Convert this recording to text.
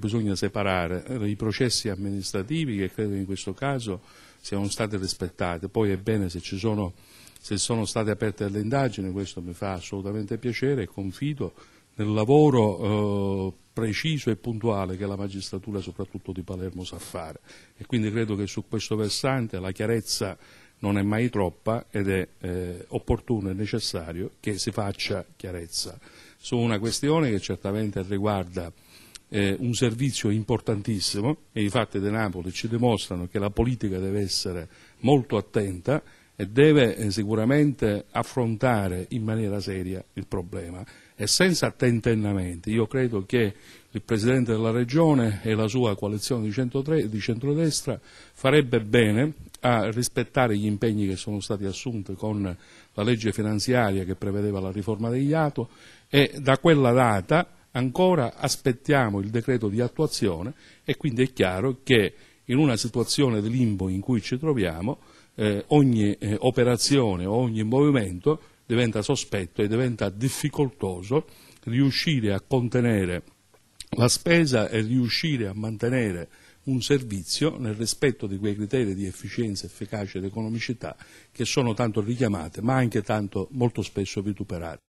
bisogna separare eh, i processi amministrativi che credo in questo caso siano stati rispettati, poi è bene se, sono, se sono state aperte le indagini, questo mi fa assolutamente piacere e confido nel lavoro eh, preciso e puntuale che la magistratura soprattutto di Palermo sa fare e quindi credo che su questo versante la chiarezza non è mai troppa ed è eh, opportuno e necessario che si faccia chiarezza su una questione che certamente riguarda eh, un servizio importantissimo e i fatti di Napoli ci dimostrano che la politica deve essere molto attenta e deve eh, sicuramente affrontare in maniera seria il problema e senza tentennamenti. Io credo che il Presidente della Regione e la sua coalizione di, centrodestra, di centrodestra farebbe bene a rispettare gli impegni che sono stati assunti con la legge finanziaria che prevedeva la riforma degli ATO e da quella data Ancora aspettiamo il decreto di attuazione e quindi è chiaro che in una situazione di limbo in cui ci troviamo eh, ogni eh, operazione ogni movimento diventa sospetto e diventa difficoltoso riuscire a contenere la spesa e riuscire a mantenere un servizio nel rispetto di quei criteri di efficienza, efficacia ed economicità che sono tanto richiamate ma anche tanto molto spesso vituperati.